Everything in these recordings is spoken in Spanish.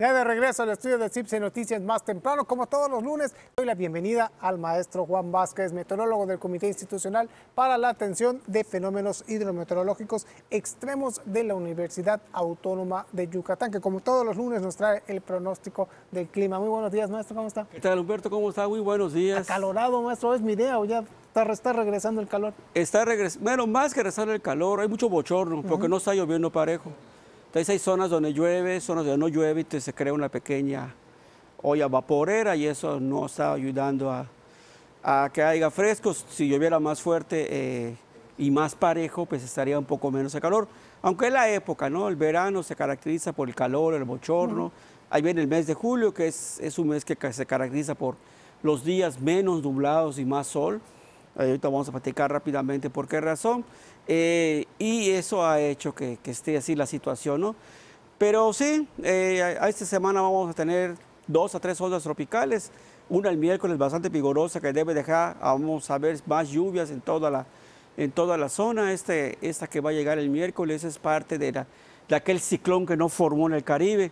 Ya de regreso al estudio de CIPSE Noticias más temprano, como todos los lunes, doy la bienvenida al maestro Juan Vázquez, meteorólogo del Comité Institucional para la Atención de Fenómenos Hidrometeorológicos Extremos de la Universidad Autónoma de Yucatán, que como todos los lunes nos trae el pronóstico del clima. Muy buenos días, maestro, ¿cómo está? ¿Qué tal, Humberto? ¿Cómo está? Muy buenos días. Acalorado, maestro, es mi idea, o ya está, regresando el calor. Está regresando, bueno, más que regresar el calor, hay mucho bochorno, porque no está lloviendo parejo. Entonces hay zonas donde llueve, zonas donde no llueve, entonces se crea una pequeña olla vaporera y eso no está ayudando a, que haya frescos. Si lloviera más fuerte eh, y más parejo, pues estaría un poco menos de calor. Aunque es la época, ¿no? El verano se caracteriza por el calor, el bochorno. Ahí viene el mes de julio, que es un mes que se caracteriza por los días menos nublados y más sol. Eh, ahorita vamos a platicar rápidamente por qué razón, eh, y eso ha hecho que, esté así la situación, ¿no? Pero sí, eh, a esta semana vamos a tener dos a tres ondas tropicales, una el miércoles bastante vigorosa que debe dejar, vamos a ver más lluvias en toda la, en toda la zona, este, esta que va a llegar el miércoles es parte de, la, de aquel ciclón que no formó en el Caribe.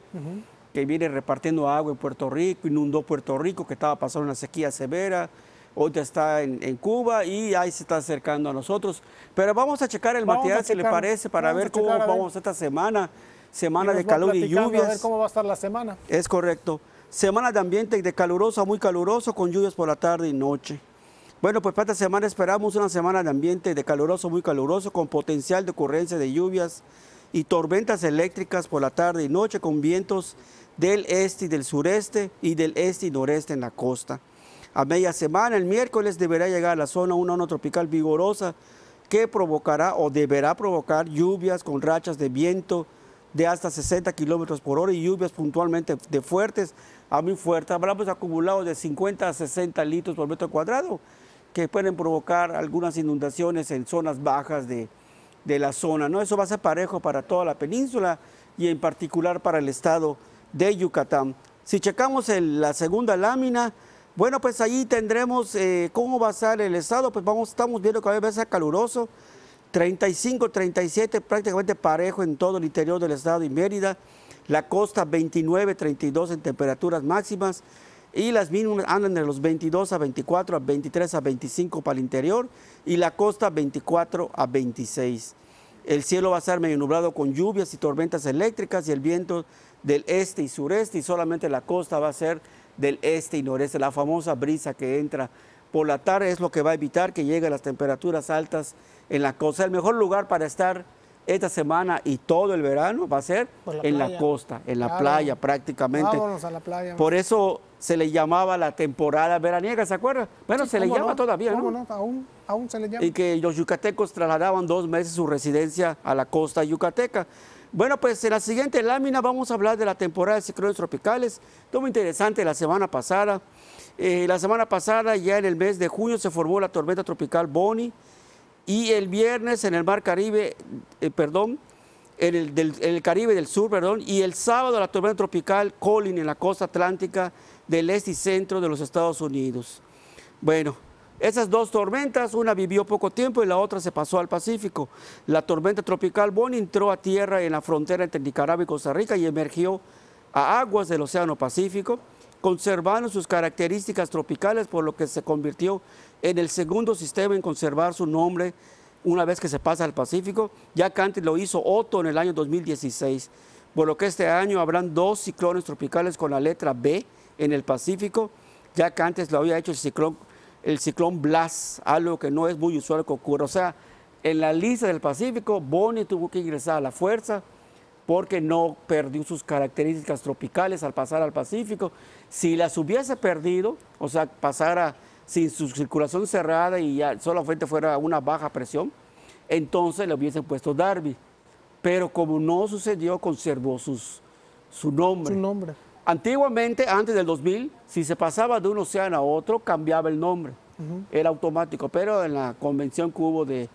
que viene repartiendo agua en Puerto Rico, inundó Puerto Rico, que estaba pasando una sequía severa, Hoy está en, Cuba y ahí se está acercando a nosotros. Pero vamos a checar el material, si le parece, para ver cómo vamos esta semana, semana de calor y lluvias. cómo va a estar la semana. Es correcto. Semana de ambiente de caluroso, muy caluroso, con lluvias por la tarde y noche. Bueno, pues para esta semana esperamos una semana de ambiente de caluroso, muy caluroso, con potencial de ocurrencia de lluvias y tormentas eléctricas por la tarde y noche, con vientos del este y del sureste y del este y noreste en la costa. A media semana, el miércoles, deberá llegar a la zona una onda tropical vigorosa que provocará o deberá provocar lluvias con rachas de viento de hasta 60 kilómetros por hora y lluvias puntualmente de fuertes a muy fuertes. Hablamos acumulados de 50 a 60 litros por metro cuadrado que pueden provocar algunas inundaciones en zonas bajas de, la zona. ¿no? Eso va a ser parejo para toda la península y en particular para el estado de Yucatán. Si checamos en la segunda lámina, bueno, pues allí tendremos eh, cómo va a estar el estado. Pues vamos, estamos viendo que va a ser caluroso. 35, 37, prácticamente parejo en todo el interior del estado y Mérida. La costa 29, 32 en temperaturas máximas. Y las mínimas andan de los 22 a 24, a 23 a 25 para el interior. Y la costa 24 a 26. El cielo va a ser medio nublado con lluvias y tormentas eléctricas y el viento del este y sureste. Y solamente la costa va a ser del este y noreste. La famosa brisa que entra por la tarde es lo que va a evitar que lleguen las temperaturas altas en la costa. El mejor lugar para estar esta semana y todo el verano va a ser en la costa, en la playa prácticamente. Por eso se le llamaba la temporada veraniega, ¿se acuerda? Bueno, se le llama todavía, ¿no? no? aún se le llama. Y que los yucatecos trasladaban dos meses su residencia a la costa yucateca. Bueno, pues en la siguiente lámina vamos a hablar de la temporada de ciclones tropicales. Todo muy interesante la semana pasada. Eh, la semana pasada, ya en el mes de junio, se formó la tormenta tropical Bonnie. Y el viernes en el Mar Caribe, eh, perdón, en el, del, Caribe del Sur, perdón, y el sábado la tormenta tropical Colin en la costa atlántica del este y centro de los Estados Unidos. Bueno, esas dos tormentas, una vivió poco tiempo y la otra se pasó al Pacífico. La tormenta tropical Bonnie entró a tierra en la frontera entre Nicaragua y Costa Rica y emergió a aguas del Océano Pacífico, conservando sus características tropicales, por lo que se convirtió en el segundo sistema en conservar su nombre una vez que se pasa al Pacífico. Ya que antes lo hizo Otto en el año 2016, por lo que este año habrán dos ciclones tropicales con la letra B en el Pacífico, ya que antes lo había hecho el ciclón el ciclón Blas, algo que no es muy usual que ocurra. O sea, en la lista del Pacífico, Bonnie tuvo que ingresar a la fuerza porque no perdió sus características tropicales al pasar al Pacífico. Si las hubiese perdido, o sea, pasara sin su circulación cerrada y ya solamente fuera una baja presión, entonces le hubiesen puesto Darby. Pero como no sucedió, conservó sus, su nombre. Su nombre. Antiguamente, antes del 2000, si se pasaba de un océano a otro, cambiaba el nombre. Era automático, pero en la convención que hubo de,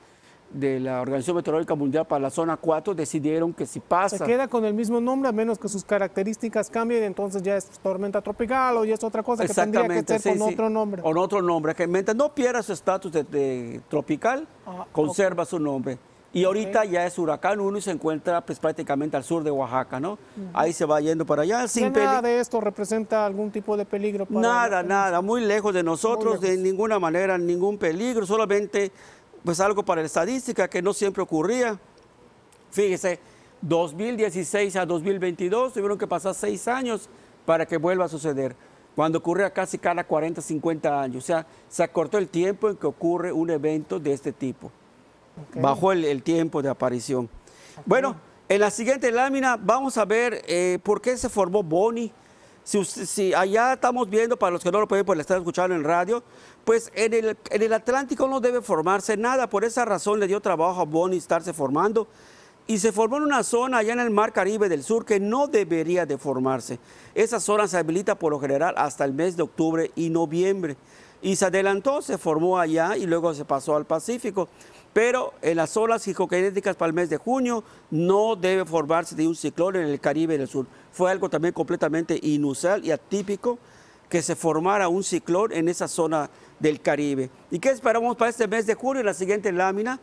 la Organización Meteorológica Mundial para la zona 4 decidieron que si pasa... Se queda con el mismo nombre a menos que sus características cambien, entonces ya es tormenta tropical o ya es otra cosa que tendría que ser con otro nombre. Con otro nombre, que mientras no pierda su estatus de, tropical, ah, conserva su nombre. Y ahorita ya es huracán uno y se encuentra pues, prácticamente al sur de Oaxaca, ¿no? Ahí se va yendo para allá. Sin ¿Nada de esto representa algún tipo de peligro? nada, nada, muy lejos de nosotros, de ninguna manera, ningún peligro, solamente pues algo para la estadística que no siempre ocurría. Fíjese, 2016 a 2022 tuvieron que pasar seis años para que vuelva a suceder, cuando ocurre casi cada 40, 50 años. O sea, se acortó el tiempo en que ocurre un evento de este tipo bajo el, tiempo de aparición. Bueno, en la siguiente lámina vamos a ver eh, por qué se formó boni Si, allá estamos viendo, para los que no lo pueden, por estar escuchando en radio, pues en el, en el Atlántico no debe formarse nada. Por esa razón le dio trabajo a Bonnie estarse formando y se formó en una zona allá en el Mar Caribe del Sur que no debería de formarse. Esa zona se habilita por lo general hasta el mes de octubre y noviembre. Y se adelantó, se formó allá y luego se pasó al Pacífico pero en eh, las olas psicogenéticas para el mes de junio no debe formarse de un ciclón en el Caribe del Sur. Fue algo también completamente inusual y atípico que se formara un ciclón en esa zona del Caribe. ¿Y qué esperamos para este mes de junio? La siguiente lámina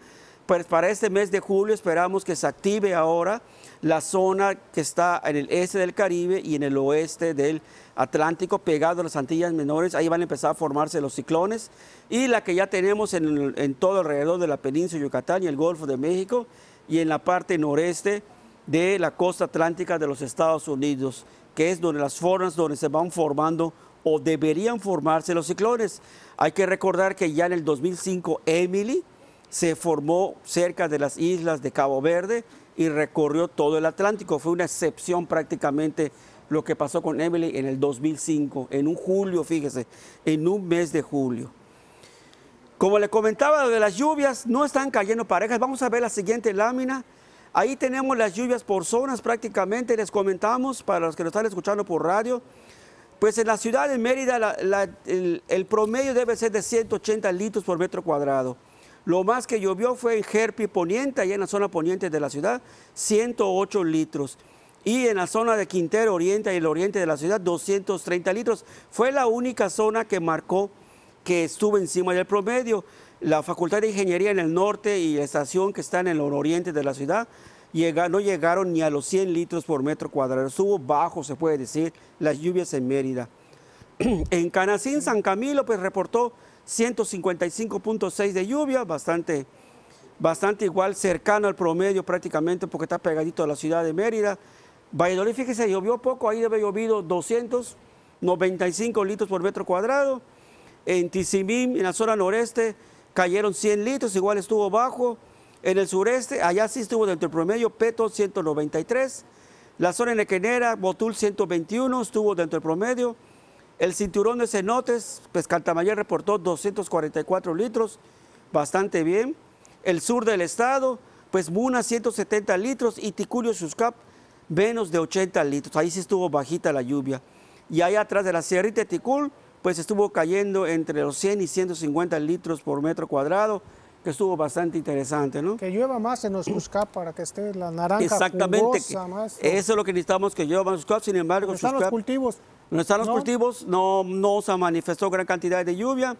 pues para este mes de julio esperamos que se active ahora la zona que está en el este del Caribe y en el oeste del Atlántico, pegado a las Antillas Menores. Ahí van a empezar a formarse los ciclones. Y la que ya tenemos en, en todo alrededor de la península de Yucatán y el Golfo de México y en la parte noreste de la costa atlántica de los Estados Unidos, que es donde las formas donde se van formando o deberían formarse los ciclones. Hay que recordar que ya en el 2005 Emily se formó cerca de las islas de Cabo Verde y recorrió todo el Atlántico. Fue una excepción prácticamente lo que pasó con Emily en el 2005, en un julio, fíjese, en un mes de julio. Como le comentaba, de las lluvias no están cayendo parejas. Vamos a ver la siguiente lámina. Ahí tenemos las lluvias por zonas prácticamente, les comentamos para los que nos están escuchando por radio. Pues en la ciudad de Mérida el promedio debe ser de 180 litros por metro cuadrado. Lo más que llovió fue en Jerpi Poniente, allá en la zona poniente de la ciudad, 108 litros. Y en la zona de Quintero Oriente y el oriente de la ciudad, 230 litros. Fue la única zona que marcó que estuvo encima del promedio. La Facultad de Ingeniería en el norte y la estación que está en el oriente de la ciudad no llegaron ni a los 100 litros por metro cuadrado. Estuvo bajo, se puede decir, las lluvias en Mérida. en Canacín, San Camilo, pues reportó 155.6 de lluvia, bastante, bastante igual, cercano al promedio prácticamente porque está pegadito a la ciudad de Mérida. Valladolid, fíjese, llovió poco, ahí debe llovido 295 litros por metro cuadrado. En Tizimín, en la zona noreste, cayeron 100 litros, igual estuvo bajo. En el sureste, allá sí estuvo dentro del promedio, Peto 193. La zona en Equenera, Botul 121, estuvo dentro del promedio. El cinturón de cenotes, pues reportó 244 litros, bastante bien. El sur del estado, pues Muna 170 litros y Ticulio Suscap, menos de 80 litros. Ahí sí estuvo bajita la lluvia. Y ahí atrás de la sierrita de Ticul, pues estuvo cayendo entre los 100 y 150 litros por metro cuadrado que estuvo bastante interesante, ¿no? Que llueva más en busca para que esté la naranja Exactamente. eso es lo que necesitamos, que llueva en sin embargo... ¿Dónde están los cultivos? No están los cultivos, no, no se manifestó gran cantidad de lluvia,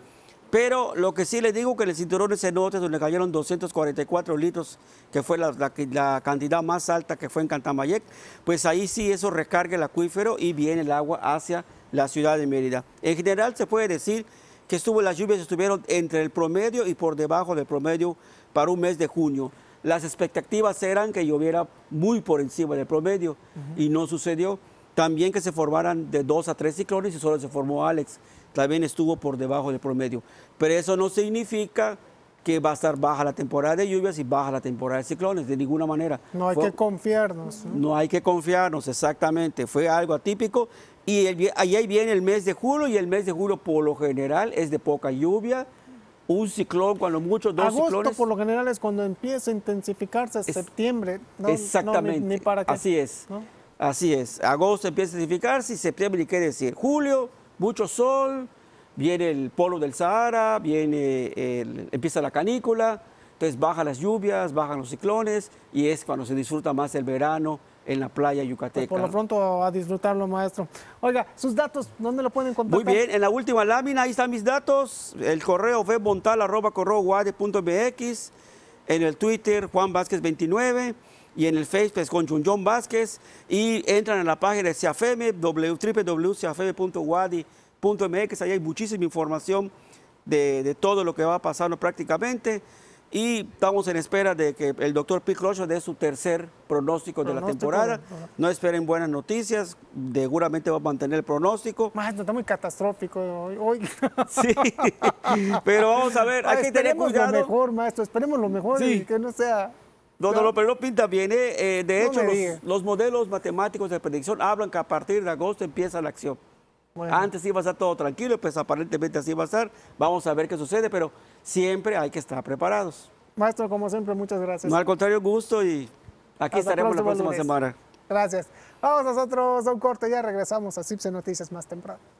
pero lo que sí les digo que en el cinturón de cenotes donde cayeron 244 litros, que fue la, la cantidad más alta que fue en Cantamayec, pues ahí sí eso recarga el acuífero y viene el agua hacia la ciudad de Mérida. En general se puede decir que estuvo, las lluvias estuvieron entre el promedio y por debajo del promedio para un mes de junio. Las expectativas eran que lloviera muy por encima del promedio y no sucedió. También que se formaran de dos a tres ciclones y solo se formó Alex. También estuvo por debajo del promedio. Pero eso no significa que va a estar baja la temporada de lluvias y baja la temporada de ciclones, de ninguna manera. No hay que confiarnos. ¿no? hay que confiarnos, exactamente. Fue algo atípico y ahí viene el mes de julio y el mes de julio por lo general es de poca lluvia, un ciclón, cuando muchos dos Agosto, por lo general es cuando empieza a intensificarse, septiembre. No, exactamente. para así es. Así es. Agosto empieza a intensificarse y septiembre, ¿y qué decir? Julio, mucho sol, viene el polo del Sahara, viene empieza la canícula, entonces bajan las lluvias, bajan los ciclones y es cuando se disfruta más el verano en la playa yucateca. por lo pronto a disfrutarlo, maestro. Oiga, sus datos, ¿dónde lo pueden encontrar? Muy bien, en la última lámina, ahí están mis datos. El correo fbontal.correoguade.mx, en el Twitter Juan Vázquez 29 y en el Facebook con Junjon Vázquez y entran a la página de CAFM www.ciafeme.guadi.com .mx, ahí hay muchísima información de, todo lo que va a pasar prácticamente y estamos en espera de que el doctor Pete Rocha dé su tercer pronóstico, de la temporada. No esperen buenas noticias, seguramente va a mantener el pronóstico. maestro está muy catastrófico hoy. Sí, pero vamos a ver, aquí tenemos que Esperemos lo mejor, maestro, esperemos lo mejor y que no sea... No, pero pinta bien. ¿eh? Eh, de hecho, los modelos matemáticos de predicción hablan que a partir de agosto empieza la acción. Antes iba a estar todo tranquilo, pues aparentemente así va a estar. Vamos a ver qué sucede, pero siempre hay que estar preparados. Maestro, como siempre, muchas gracias. No, al contrario, gusto y aquí estaremos la próxima semana. Gracias. Vamos nosotros a un corte, ya regresamos a CIPSE Noticias más temprano.